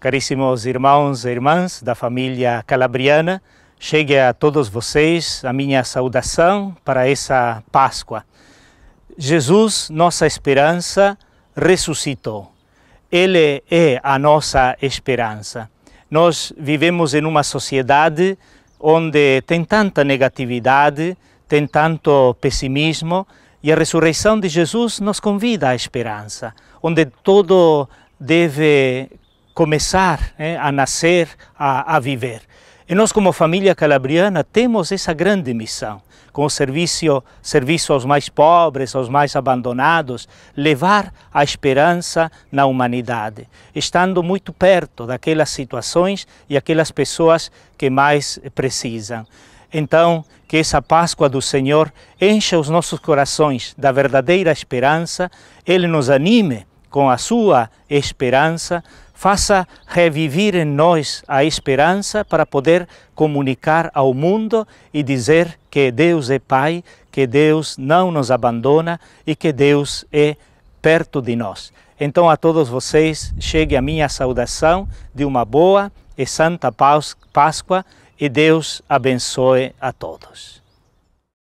caríssimos irmãos e irmãs da família calabriana, chegue a todos vocês a minha saudação para essa Páscoa. Jesus, nossa esperança, ressuscitou. Ele é a nossa esperança. Nós vivemos em uma sociedade onde tem tanta negatividade, tem tanto pessimismo, e a ressurreição de Jesus nos convida à esperança, onde todo deve começar né, eh, a nascer, a, a viver. E nós, como família calabriana, temos essa grande missão, com o serviço, serviço aos mais pobres, aos mais abandonados, levar a esperança na humanidade, estando muito perto daquelas situações e aquelas pessoas que mais precisam. Então, que essa Páscoa do Senhor encha os nossos corações da verdadeira esperança, Ele nos anime com a sua esperança, faça revivir em nós a esperança para poder comunicar ao mundo e dizer que Deus é Pai, que Deus não nos abandona e que Deus é perto de nós. Então, a todos vocês, chegue a minha saudação de uma boa e santa Páscoa e Deus abençoe a todos.